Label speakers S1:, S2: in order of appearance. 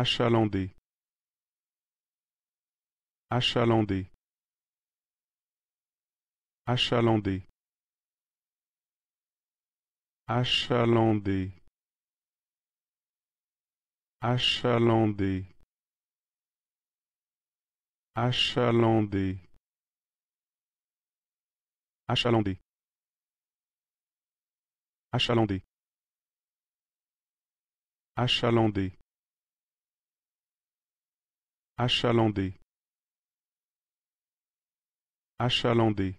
S1: achalandé achalandé achalandé achalandé achalandé achalandé achalandé achalandé achalandé achalandé achalandé